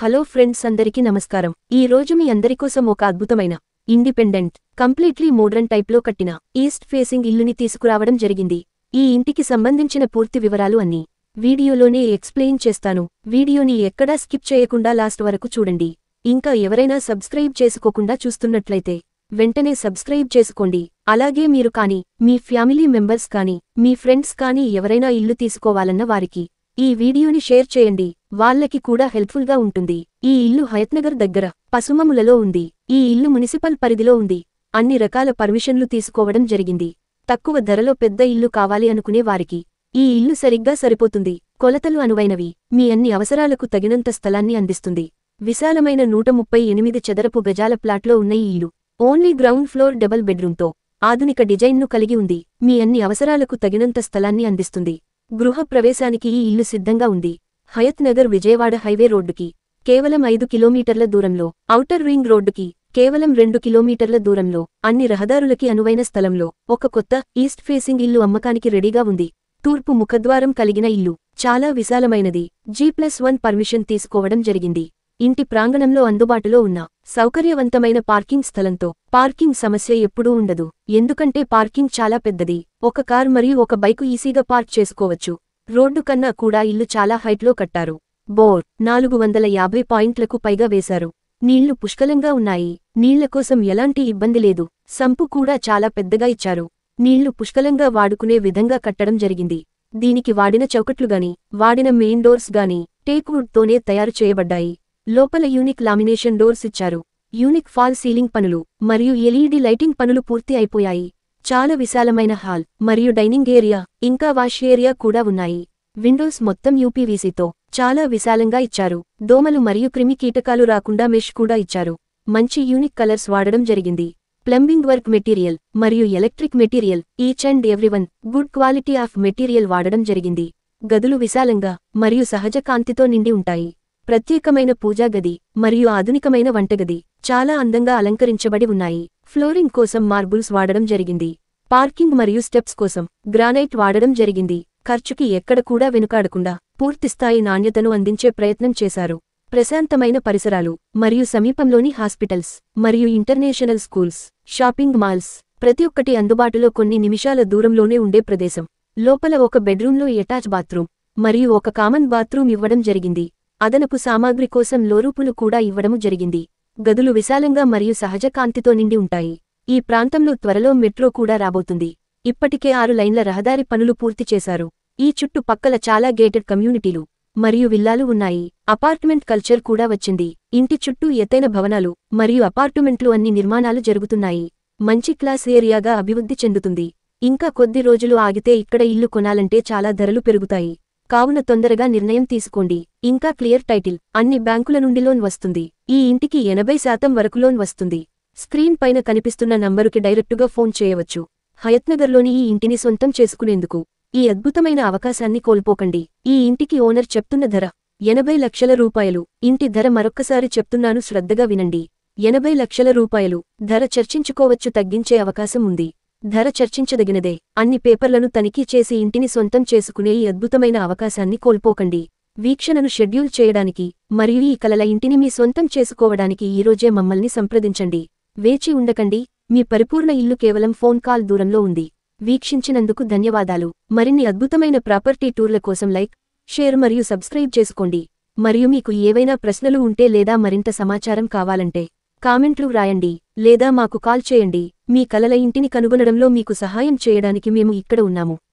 hello friends అందరికీ నమస్కారం ఈ రోజు మీ అందరికోసం ఒక అద్భుతమైన ఇండిపెండెంట్ కంప్లీట్లీ మోడ్రన్ టైప్లో కట్టిన ఈస్ట్ ఫేసింగ్ ఇల్లుని తీసుకురావడం జరిగింది ఈ ఇంటికి సంబంధించిన పూర్తి వివరాలు అన్నీ వీడియోలోనే ఎక్స్ప్లెయిన్ చేస్తాను వీడియోని ఎక్కడా స్కిప్ చేయకుండా లాస్ట్ వరకు చూడండి ఇంకా ఎవరైనా సబ్స్క్రైబ్ చేసుకోకుండా చూస్తున్నట్లయితే వెంటనే సబ్స్క్రైబ్ చేసుకోండి అలాగే మీరు కాని మీ ఫ్యామిలీ మెంబర్స్ కాని మీ ఫ్రెండ్స్ కానీ ఎవరైనా ఇల్లు తీసుకోవాలన్న వారికి ఈ వీడియోని షేర్ చేయండి వాళ్లకి కూడా హెల్ప్ఫుల్గా ఉంటుంది ఈ ఇల్లు హయత్నగర్ దగ్గర పసుమములలో ఉంది ఈ ఇల్లు మున్సిపల్ పరిధిలో ఉంది అన్ని రకాల పర్మిషన్లు తీసుకోవడం జరిగింది తక్కువ ధరలో పెద్ద ఇల్లు కావాలి అనుకునే వారికి ఈ ఇల్లు సరిగ్గా సరిపోతుంది కొలతలు అనువైనవి మీ అన్ని అవసరాలకు తగినంత స్థలాన్ని అందిస్తుంది విశాలమైన నూట ముప్పై ఎనిమిది చదరపు గజాల ప్లాట్లో ఉన్న ఈ ఇల్లు ఓన్లీ గ్రౌండ్ ఫ్లోర్ డబల్ బెడ్రూమ్తో ఆధునిక డిజైన్ను కలిగి ఉంది మీ అన్ని అవసరాలకు తగినంత స్థలాన్ని అందిస్తుంది గృహ ప్రవేశానికి ఈ ఇల్లు సిద్ధంగా ఉంది హయత్నగర్ విజయవాడ హైవే రోడ్డుకి కేవలం ఐదు కిలోమీటర్ల దూరంలో ఔటర్ రింగ్ రోడ్డుకి కేవలం రెండు కిలోమీటర్ల దూరంలో అన్ని రహదారులకి అనువైన స్థలంలో ఒక కొత్త ఈస్ట్ ఫేసింగ్ ఇల్లు అమ్మకానికి రెడీగా ఉంది తూర్పు ముఖద్వారం కలిగిన ఇల్లు చాలా విశాలమైనది జీ ప్లస్ వన్ పర్మిషన్ తీసుకోవడం జరిగింది ఇంటి ప్రాంగణంలో అందుబాటులో ఉన్న సౌకర్యవంతమైన పార్కింగ్ స్థలంతో పార్కింగ్ సమస్య ఎప్పుడూ ఉండదు ఎందుకంటే పార్కింగ్ చాలా పెద్దది ఒక కార్ మరియు ఒక బైకు ఈసీగా పార్క్ చేసుకోవచ్చు రోడ్డు కన్నా కూడా ఇల్లు చాలా హైట్లో కట్టారు బోర్ నాలుగు వందల యాభై పాయింట్లకు పైగా వేశారు నీళ్లు పుష్కలంగా ఉన్నాయి నీళ్ల కోసం ఎలాంటి ఇబ్బంది లేదు సంపు కూడా చాలా పెద్దగా ఇచ్చారు నీళ్లు పుష్కలంగా వాడుకునే విధంగా కట్టడం జరిగింది దీనికి వాడిన చౌకట్లుగాని వాడిన మెయిన్ డోర్స్ గాని టేక్వుడ్తోనే తయారు చేయబడ్డాయి లోపల యూనిక్ లామినేషన్ డోర్స్ ఇచ్చారు యూనిక్ ఫాల్ సీలింగ్ పనులు మరియు ఎల్ఈడి లైటింగ్ పనులు పూర్తి అయిపోయాయి చాలా విశాలమైన హాల్ మరియు డైనింగ్ ఏరియా ఇంకా వాష్ ఏరియా కూడా ఉన్నాయి విండోస్ మొత్తం యూపీవీసీతో చాలా విశాలంగా ఇచ్చారు దోమలు మరియు క్రిమి కీటకాలు రాకుండా మెష్ కూడా ఇచ్చారు మంచి యూనిక్ కలర్స్ వాడడం జరిగింది ప్లంబింగ్ వర్క్ మెటీరియల్ మరియు electric material each and everyone good quality of material వాడడం జరిగింది గదులు విశాలంగా మరియు సహజ కాంతితో నిండి ఉంటాయి ప్రత్యేకమైన పూజాగది మరియు ఆధునికమైన వంటగది చాలా అందంగా అలంకరించబడి ఉన్నాయి ఫ్లోరింగ్ కోసం మార్బుల్స్ వాడడం జరిగింది పార్కింగ్ మరియు స్టెప్స్ కోసం గ్రానైట్ వాడడం జరిగింది ఖర్చుకి ఎక్కడ కూడా వెనుకాడకుండా పూర్తిస్థాయి నాణ్యతను అందించే ప్రయత్నం చేశారు ప్రశాంతమైన పరిసరాలు మరియు సమీపంలోని హాస్పిటల్స్ మరియు ఇంటర్నేషనల్ స్కూల్స్ షాపింగ్ మాల్స్ ప్రతి ఒక్కటి అందుబాటులో కొన్ని నిమిషాల దూరంలోనే ఉండే ప్రదేశం లోపల ఒక బెడ్రూంలో ఎటాచ్ బాత్రూమ్ మరియు ఒక కామన్ బాత్రూమ్ ఇవ్వడం జరిగింది అదనపు సామాగ్రి కోసం లోరూపులు కూడా ఇవ్వడము జరిగింది గదులు విశాలంగా మరియు సహజ కాంతితో నిండి ఉంటాయి ఈ ప్రాంతంలో త్వరలో మెట్రో కూడా రాబోతుంది ఇప్పటికే ఆరు లైన్ల రహదారి పనులు పూర్తి చేశారు ఈ చుట్టుపక్కల చాలా గేటెడ్ కమ్యూనిటీలు మరియు విల్లాలు ఉన్నాయి అపార్ట్మెంట్ కల్చర్ కూడా వచ్చింది ఇంటి చుట్టూ ఎత్తైన భవనాలు మరియు అపార్టుమెంట్లు అన్ని నిర్మాణాలు జరుగుతున్నాయి మంచి క్లాస్ ఏరియాగా అభివృద్ధి చెందుతుంది ఇంకా కొద్ది రోజులు ఆగితే ఇక్కడ ఇల్లు కొనాలంటే చాలా ధరలు పెరుగుతాయి కావున తొందరగా నిర్ణయం తీసుకోండి ఇంకా క్లియర్ టైటిల్ అన్ని బ్యాంకుల నుండి లోన్ వస్తుంది ఈ ఇంటికి ఎనభై శాతం వరకు లోన్ వస్తుంది స్క్రీన్ పైన కనిపిస్తున్న నంబరుకి డైరెక్టుగా ఫోన్ చేయవచ్చు హయత్నగర్లోని ఈ ఇంటిని సొంతం చేసుకునేందుకు ఈ అద్భుతమైన అవకాశాన్ని కోల్పోకండి ఈ ఇంటికి ఓనర్ చెప్తున్న ధర ఎనభై లక్షల రూపాయలు ఇంటి ధర మరొక్కసారి చెప్తున్నాను శ్రద్ధగా వినండి ఎనభై లక్షల రూపాయలు ధర చర్చించుకోవచ్చు తగ్గించే అవకాశం ఉంది ధర చర్చించదగినదే అన్ని పేపర్లను తనిఖీ చేసి ఇంటిని సొంతం చేసుకునే ఈ అద్భుతమైన అవకాశాన్ని కోల్పోకండి వీక్షణను షెడ్యూల్ చేయడానికి మరియు ఈ కలల ఇంటిని మీ సొంతం చేసుకోవడానికి ఈరోజే మమ్మల్ని సంప్రదించండి వేచి ఉండకండి మీ పరిపూర్ణ ఇల్లు కేవలం ఫోన్ కాల్ దూరంలో ఉంది వీక్షించినందుకు ధన్యవాదాలు మరిన్ని అద్భుతమైన ప్రాపర్టీ టూర్ల కోసం లైక్ షేర్ మరియు సబ్స్క్రైబ్ చేసుకోండి మరియు మీకు ఏవైనా ప్రశ్నలు ఉంటే లేదా మరింత సమాచారం కావాలంటే కామెంట్లు వ్రాయండి లేదా మాకు కాల్ చేయండి మీ కలల ఇంటిని కనుగొనడంలో మీకు సహాయం చేయడానికి మేము ఇక్కడ ఉన్నాము